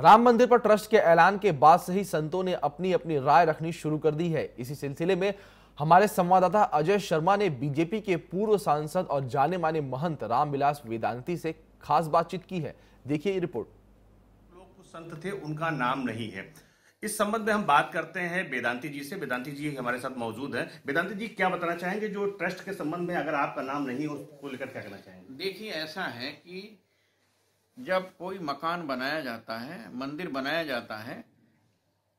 राम मंदिर पर ट्रस्ट के ऐलान के बाद से ही संतों ने अपनी अपनी राय रखनी शुरू कर दी है इसी सिलसिले में हमारे संवाददाता अजय शर्मा ने बीजेपी के पूर्व सांसद और जाने माने महंत रामविलास वेदांति से खास बातचीत की है देखिए ये रिपोर्ट लोग संत थे उनका नाम नहीं है इस संबंध में हम बात करते हैं वेदांति जी से वेदांति जी हमारे साथ मौजूद है वेदांति जी क्या बताना चाहेंगे जो ट्रस्ट के संबंध में अगर आपका नाम नहीं हो उसको लेकर क्या कहना चाहेंगे देखिए ऐसा है की जब कोई मकान बनाया जाता है मंदिर बनाया जाता है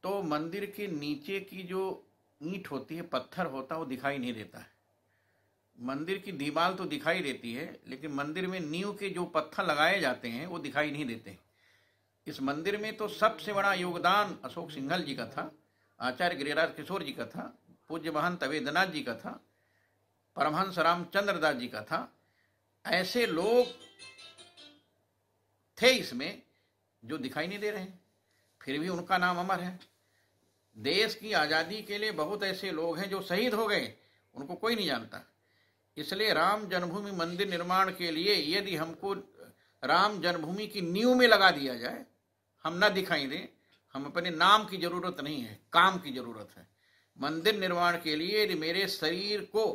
तो मंदिर के नीचे की जो ईंट होती है पत्थर होता है वो दिखाई नहीं देता है मंदिर की दीवार तो दिखाई देती है लेकिन मंदिर में नींव के जो पत्थर लगाए जाते हैं वो दिखाई नहीं देते इस मंदिर में तो सबसे बड़ा योगदान अशोक सिंघल जी का था आचार्य गिरिराज किशोर जी का था पूज्य महंत अवेदनाथ जी का था परमहंस रामचंद्र दास जी का था ऐसे लोग थे इसमें जो दिखाई नहीं दे रहे फिर भी उनका नाम अमर है देश की आज़ादी के लिए बहुत ऐसे लोग हैं जो शहीद हो गए उनको कोई नहीं जानता इसलिए राम जन्मभूमि मंदिर निर्माण के लिए यदि हमको राम जन्मभूमि की नींव में लगा दिया जाए हम न दिखाई दें हम अपने नाम की जरूरत नहीं है काम की जरूरत है मंदिर निर्माण के लिए यदि मेरे शरीर को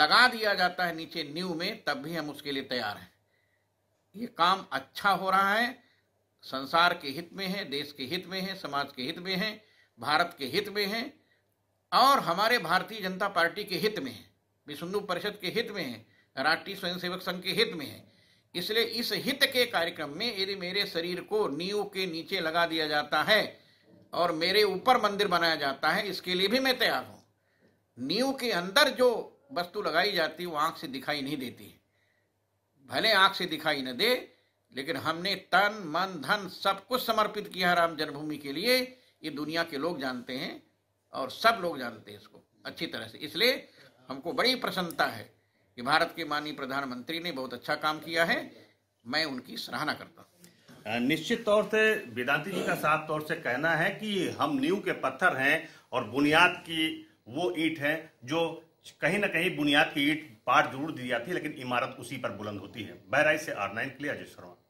लगा दिया जाता है नीचे नींव में तब भी हम उसके लिए तैयार हैं ये काम अच्छा हो रहा है संसार के हित में है देश के हित में है समाज के हित में है भारत के हित में है और हमारे भारतीय जनता पार्टी के हित में है हिंदू परिषद के हित में है राष्ट्रीय स्वयंसेवक संघ के हित में है इसलिए इस हित के कार्यक्रम में यदि मेरे शरीर को नीव के नीचे लगा दिया जाता है और मेरे ऊपर मंदिर बनाया जाता है इसके लिए भी मैं तैयार हूँ नीव के अंदर जो वस्तु लगाई जाती है वो आंख से दिखाई नहीं देती है भले आंख से दिखाई न दे लेकिन हमने तन मन धन सब कुछ समर्पित किया राम जन्मभूमि के लिए ये दुनिया के लोग जानते हैं और सब लोग जानते हैं इसको अच्छी तरह से इसलिए हमको बड़ी प्रसन्नता है कि भारत के माननीय प्रधानमंत्री ने बहुत अच्छा काम किया है मैं उनकी सराहना करता हूँ निश्चित तौर से वेदांति जी का साफ तौर से कहना है कि हम नींव के पत्थर हैं और बुनियाद की वो ईट है जो कहीं ना कहीं बुनियाद की ईट पाट जरूर दी जाती है लेकिन इमारत उसी पर बुलंद होती है बहराइज से आर नाइन के लिए अजय शर्मा